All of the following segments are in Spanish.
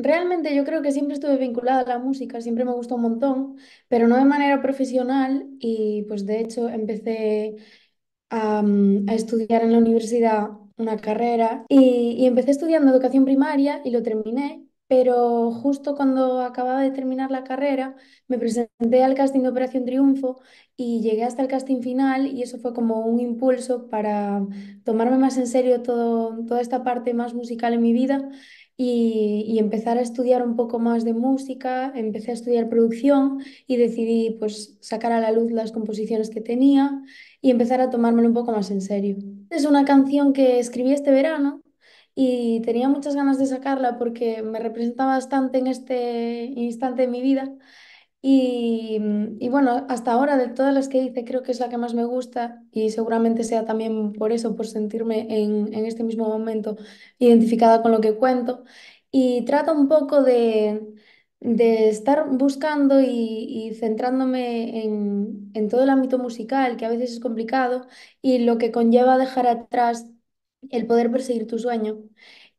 Realmente yo creo que siempre estuve vinculada a la música, siempre me gustó un montón, pero no de manera profesional y pues de hecho empecé a, estudiar en la universidad una carrera y, y empecé estudiando educación primaria y lo terminé, pero justo cuando acababa de terminar la carrera me presenté al casting de Operación Triunfo y llegué hasta el casting final y eso fue como un impulso para tomarme más en serio todo, toda esta parte más musical en mi vida y, empezar a estudiar un poco más de música, empecé a estudiar producción y decidí pues sacar a la luz las composiciones que tenía y empezar a tomármelo un poco más en serio. Es una canción que escribí este verano y tenía muchas ganas de sacarla porque me representaba bastante en este instante de mi vida Mm, y, bueno, hasta ahora de todas las que hice, creo que es la que más me gusta y seguramente sea también por eso, por sentirme en, este mismo momento identificada con lo que cuento. Y trata un poco de, estar buscando y, centrándome en, todo el ámbito musical, que a veces es complicado, y lo que conlleva dejar atrás el poder perseguir tu sueño.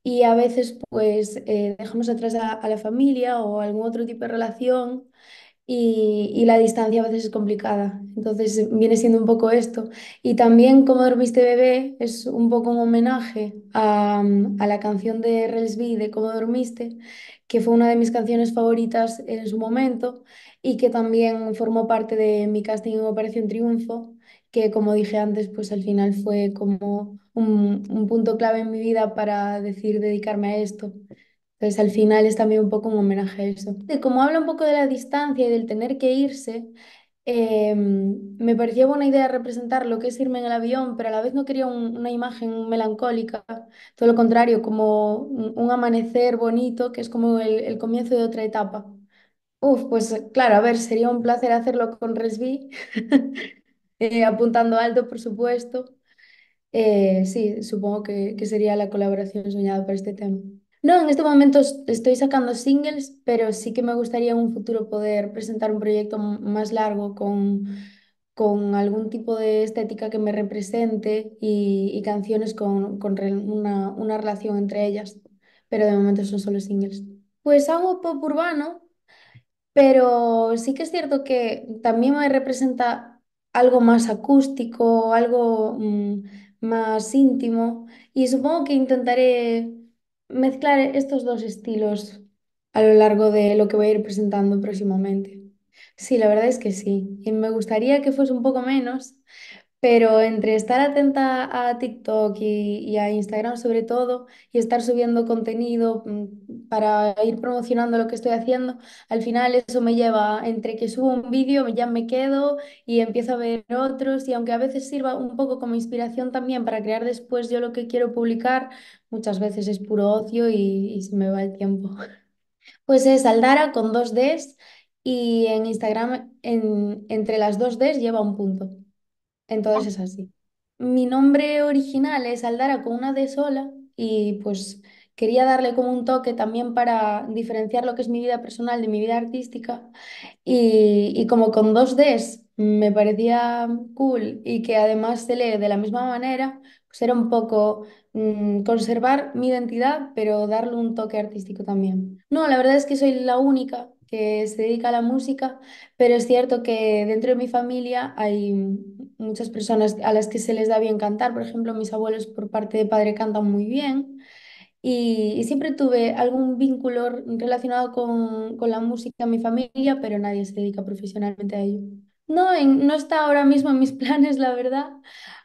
Y a veces pues eh, dejamos atrás a la familia o algún otro tipo de relación y, la distancia a veces es complicada. Entonces viene siendo un poco esto. Y también Cómo dormiste bebé es un poco un homenaje a, la canción de Relsby de Cómo dormiste, que fue una de mis canciones favoritas en su momento y que también formó parte de mi casting en Operación Triunfo, que como dije antes, pues al final fue como un, un punto clave en mi vida para decir dedicarme a esto. Entonces, al final es también un poco un homenaje a eso. como habla un poco de la distancia y del tener que irse, em, me parecía buena idea representar lo que es irme en el avión, pero a la vez no quería una imagen melancólica, todo lo contrario, como un, amanecer bonito, que es como el, comienzo de otra etapa. Uf, pues claro, a ver, sería un placer hacerlo con Resby, eh, apuntando alto, por supuesto. Eh, sí, supongo que, que sería la colaboración soñada para este tema. No, en este momento estoy sacando singles, pero sí que me gustaría en un futuro poder presentar un proyecto más largo con, con algún tipo de estética que me represente y, canciones con, una, una, relación entre ellas, pero de momento son solo singles. Pues hago pop urbano, pero sí que es cierto que también me representa algo más acústico, algo mm, más íntimo y supongo que intentaré mezclar estos dos estilos a lo largo de lo que voy a ir presentando próximamente. Sí, la verdad es que sí. Y me gustaría que fuese un poco menos, pero entre estar atenta a TikTok y, a Instagram sobre todo y estar subiendo contenido mm, para ir promocionando lo que estoy haciendo, al final eso me lleva entre que subo un vídeo, ya me quedo y empiezo a ver otros y aunque a veces sirva un poco como inspiración también para crear después yo lo que quiero publicar, muchas veces es puro ocio y, se me va el tiempo. Pues es Aldara con dos Ds y en Instagram en, entre las dos Ds lleva un punto. Entonces es así. Mi nombre original es Aldara con una D sola y pues quería darle como un toque también para diferenciar lo que es mi vida personal de mi vida artística y, y como con dos Ds me parecía cool y que además se lee de la misma manera, pues era un poco mm, conservar mi identidad pero darle un toque artístico también. No, la verdad es que soy la única que se dedica a la música, pero es cierto que dentro de mi familia hay muchas personas a las que se les da bien cantar, por ejemplo, mis abuelos por parte de padre cantan muy bien y, siempre tuve algún vínculo relacionado con, la música en mi familia, pero nadie se dedica profesionalmente a ello. No, no está ahora mismo en mis planes, la verdad,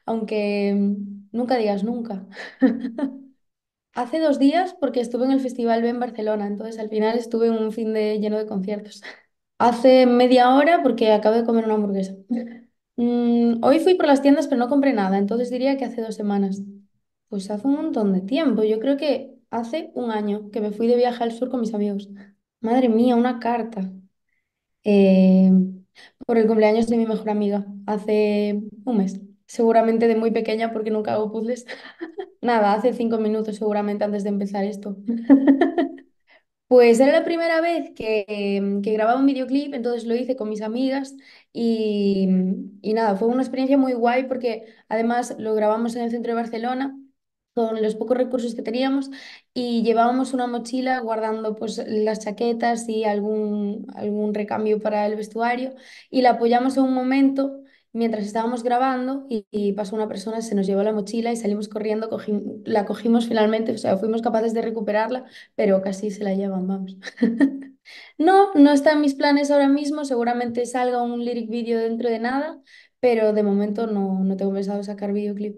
aunque mm, nunca digas nunca. Hace dos días porque estuve en el Festival B en Barcelona, entonces al final estuve en un fin de lleno de conciertos. Hace media hora porque acabo de comer una hamburguesa. Mm, hoy fui por las tiendas, pero no compré nada, entonces diría que hace dos semanas. Pues hace un montón de tiempo, yo creo que hace un año que me fui de viaje al sur con mis amigos. Madre mía, una carta. Eh, por el cumpleaños de mi mejor amiga, hace un mes. Seguramente de muy pequeña porque nunca hago puzzles. Nada, hace cinco minutos seguramente antes de empezar esto. Pues era la primera vez que, grababa un videoclip, entonces lo hice con mis amigas y, nada, fue una experiencia muy guay porque además lo grabamos en el centro de Barcelona con los pocos recursos que teníamos y llevábamos una mochila guardando pues las chaquetas y algún, algún recambio para el vestuario y la apoyamos en un momento mientras estábamos grabando y, pasó una persona, se nos llevó la mochila y salimos corriendo, la cogimos finalmente, o sea, fuimos capaces de recuperarla, pero casi se la llevan, vamos. no, no está en mis planes ahora mismo, seguramente salga un lyric video dentro de nada, pero de momento no, no tengo pensado sacar videoclip.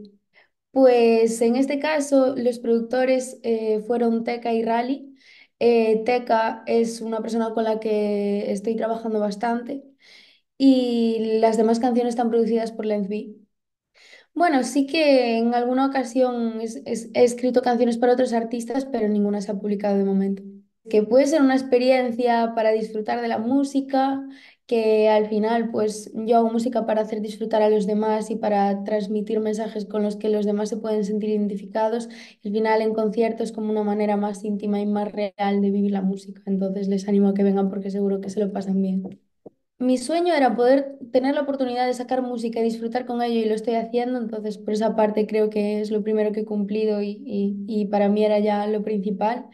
Pues en este caso los productores eh, fueron Teca y Rally. Eh, Teca es una persona con la que estoy trabajando bastante y las demás canciones están producidas por Lenz B. Bueno, sí que en alguna ocasión he escrito canciones para otros artistas, pero ninguna se ha publicado de momento. Que puede ser una experiencia para disfrutar de la música, que al final pues yo hago música para hacer disfrutar a los demás y para transmitir mensajes con los que los demás se pueden sentir identificados. Al final en conciertos como una manera más íntima y más real de vivir la música. Entonces les animo a que vengan porque seguro que se lo pasan bien. Mi sueño era poder tener la oportunidad de sacar música y disfrutar con ello y lo estoy haciendo, entonces por esa parte creo que es lo primero que he cumplido y, y para mí era ya lo principal.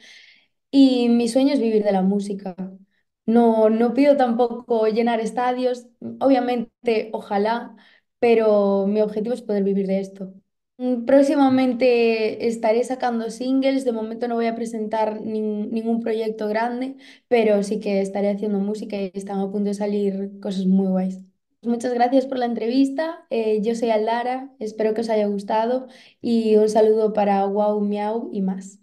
Y mi sueño es vivir de la música. No, no pido tampoco llenar estadios, obviamente ojalá, pero mi objetivo es poder vivir de esto. Mm, próximamente estaré sacando singles, de momento no voy a presentar ningún proyecto grande, pero sí que estaré haciendo música y están a punto de salir cosas muy guays. Muchas gracias por la entrevista, eh, yo soy Aldara, espero que os haya gustado y un saludo para Wow Miau y más.